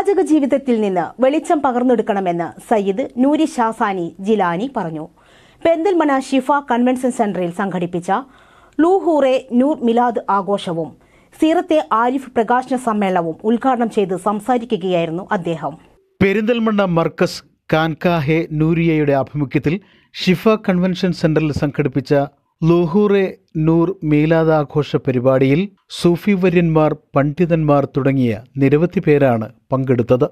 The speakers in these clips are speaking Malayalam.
പാചക ജീവിതത്തിൽ നിന്ന് വെളിച്ചം പകർന്നെടുക്കണമെന്ന് സയ്യിദ് നൂരി ഷാസാനി ജിലാനി പറഞ്ഞു പെന്തൽമണ ഷിഫ കൺവെൻഷൻ സെന്ററിൽ സംഘടിപ്പിച്ച ലൂഹൂറെ നൂർ മിലാദ് ആഘോഷവും സീറത്തെ ആരിഫ് പ്രകാശന സമ്മേളനവും ഉദ്ഘാടനം ചെയ്ത് സംസാരിക്കുകയായിരുന്നു അദ്ദേഹം പെരിന്തൽമണ്ണ മർക്കസ് കാൻകാഹെ നൂരിയയുടെ ആഭിമുഖ്യത്തിൽ ഷിഫ കൺവെൻഷൻ സെന്ററിൽ സംഘടിപ്പിച്ച ലുഹൂറെ നൂർ മീലാദാഘോഷ പരിപാടിയിൽ സൂഫി വര്യന്മാർ പണ്ഡിതന്മാർ തുടങ്ങിയ നിരവധി പേരാണ് പങ്കെടുത്തത്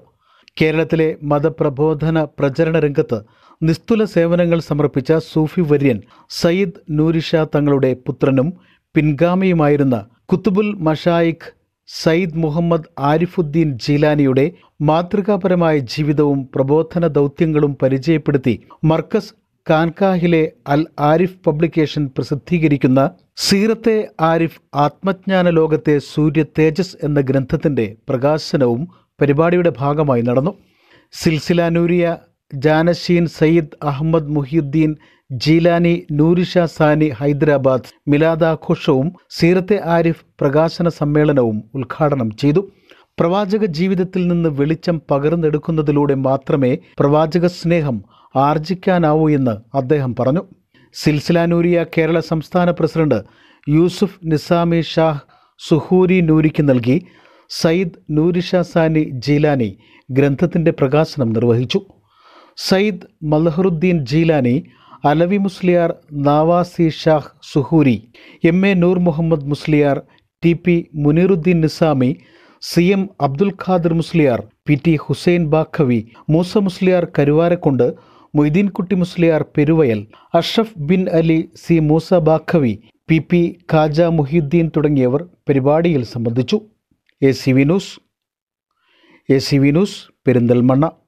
കേരളത്തിലെ മതപ്രബോധന പ്രചരണ രംഗത്ത് നിസ്തുല സേവനങ്ങൾ സമർപ്പിച്ച സൂഫി വര്യൻ സയ്യിദ് നൂരിഷ തങ്ങളുടെ പുത്രനും പിൻഗാമിയുമായിരുന്ന കുത്തുബുൽ മഷായിഖ് സയ്യിദ് മുഹമ്മദ് ആരിഫുദ്ദീൻ ജീലാനിയുടെ മാതൃകാപരമായ ജീവിതവും പ്രബോധന ദൗത്യങ്ങളും പരിചയപ്പെടുത്തി മർക്കസ് കാൻകാഹിലെ അൽ ആരിഫ് പബ്ലിക്കേഷൻ പ്രസിദ്ധീകരിക്കുന്ന സീറത്തെ ആരിഫ് ആത്മജ്ഞാന ലോകത്തെ സൂര്യ തേജസ് എന്ന ഗ്രന്ഥത്തിൻ്റെ പ്രകാശനവും പരിപാടിയുടെ ഭാഗമായി നടന്നു സിൽസിലാനൂരിയ ജാനഷീൻ സയ്യിദ് അഹമ്മദ് മുഹിയുദ്ദീൻ ജീലാനി നൂരിഷ സാനി ഹൈദരാബാദ് മിലാദാഘോഷവും സീറത്തെ ആരിഫ് പ്രകാശന സമ്മേളനവും ഉദ്ഘാടനം ചെയ്തു പ്രവാചക ജീവിതത്തിൽ നിന്ന് വെളിച്ചം പകർന്നെടുക്കുന്നതിലൂടെ മാത്രമേ പ്രവാചക സ്നേഹം ആർജിക്കാനാവൂ എന്ന് അദ്ദേഹം പറഞ്ഞു സിൽസിലാനൂരിയ കേരള സംസ്ഥാന പ്രസിഡന്റ് യൂസുഫ് നിസാമി ഷാഹ് സുഹൂരി നൂരിക്ക് നൽകി സയ്യിദ് നൂരിഷാ സാനി ജീലാനി ഗ്രന്ഥത്തിൻ്റെ പ്രകാശനം നിർവഹിച്ചു Sayyid Malharuddin Jilani Alavi Musliyar Navasi Shah Suhoori M A Noor Muhammad Musliyar T P Muneeruddin Nizami C M Abdul Khader Musliyar P T Hussain Baqavi Moosa Musliyar Karuvarakundu Moideenkutty Musliyar Peruvayal Ashraf bin Ali C Moosa Baqavi P P Khaja Muhiyuddin തുടങ്ങിയവർ പരിപാടിയിൽ സംബന്ധിച്ചു A C Vinoos news A C Vinoos news Perinthalmanna